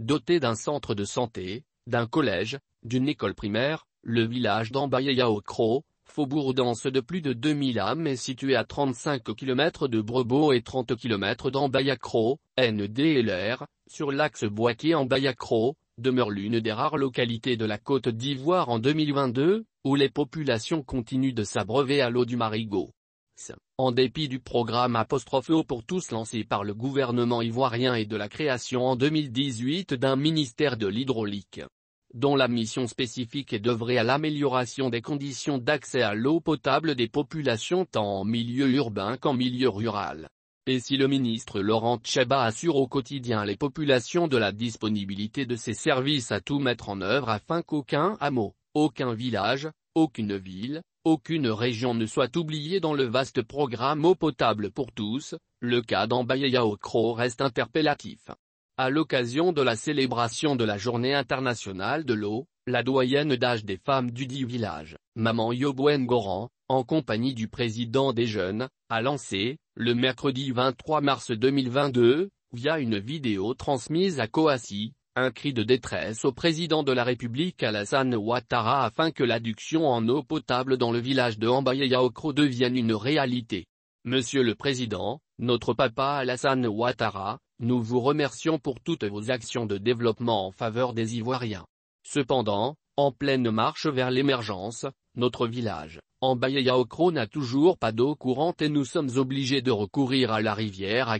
Doté d'un centre de santé, d'un collège, d'une école primaire, le village d'Ambayayaokro, faubourg dense de plus de 2000 âmes et situé à 35 km de Brebo et 30 km d'Ambayakro, NDLR, sur l'axe Boaké-Ambayakro, demeure l'une des rares localités de la Côte d'Ivoire en 2022, où les populations continuent de s'abreuver à l'eau du marigot en dépit du programme Apostrophe pour tous lancé par le gouvernement ivoirien et de la création en 2018 d'un ministère de l'hydraulique dont la mission spécifique est d'œuvrer à l'amélioration des conditions d'accès à l'eau potable des populations tant en milieu urbain qu'en milieu rural. Et si le ministre Laurent Tcheba assure au quotidien les populations de la disponibilité de ces services à tout mettre en œuvre afin qu'aucun hameau, aucun village, aucune ville, aucune région ne soit oubliée dans le vaste programme eau potable pour tous, le cas Okro reste interpellatif. À l'occasion de la célébration de la Journée internationale de l'eau, la doyenne d'âge des femmes du dit village, Maman Yobwen Goran, en compagnie du président des jeunes, a lancé, le mercredi 23 mars 2022, via une vidéo transmise à Coassi, un cri de détresse au président de la République Alassane Ouattara afin que l'adduction en eau potable dans le village de Yaokro devienne une réalité. Monsieur le Président, notre papa Alassane Ouattara, nous vous remercions pour toutes vos actions de développement en faveur des Ivoiriens. Cependant, en pleine marche vers l'émergence, notre village, Ambaye Yaokro n'a toujours pas d'eau courante et nous sommes obligés de recourir à la rivière à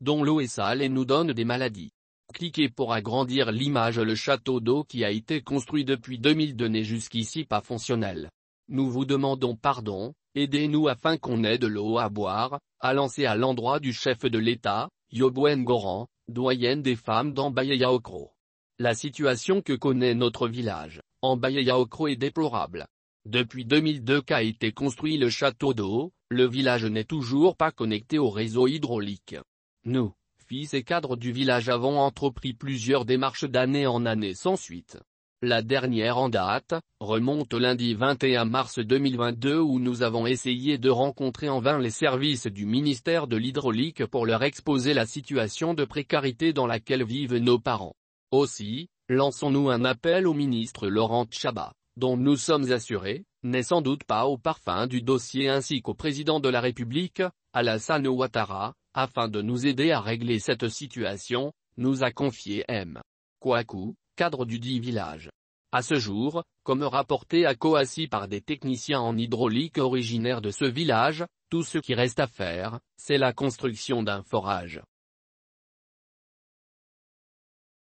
dont l'eau est sale et nous donne des maladies. Cliquez pour agrandir l'image Le château d'eau qui a été construit depuis 2002 n'est jusqu'ici pas fonctionnel. Nous vous demandons pardon, aidez-nous afin qu'on ait de l'eau à boire, à lancer à l'endroit du chef de l'État, Yobwen Goran, doyenne des femmes dans La situation que connaît notre village, en Yaokro est déplorable. Depuis 2002 qu'a été construit le château d'eau, le village n'est toujours pas connecté au réseau hydraulique. Nous fils et cadres du village avons entrepris plusieurs démarches d'année en année sans suite. La dernière en date, remonte lundi 21 mars 2022 où nous avons essayé de rencontrer en vain les services du ministère de l'Hydraulique pour leur exposer la situation de précarité dans laquelle vivent nos parents. Aussi, lançons-nous un appel au ministre Laurent Chaba, dont nous sommes assurés, n'est sans doute pas au parfum du dossier ainsi qu'au président de la République, Alassane Ouattara, afin de nous aider à régler cette situation, nous a confié M. Kouakou, cadre du dit village. À ce jour, comme rapporté à Coassi par des techniciens en hydraulique originaires de ce village, tout ce qui reste à faire, c'est la construction d'un forage.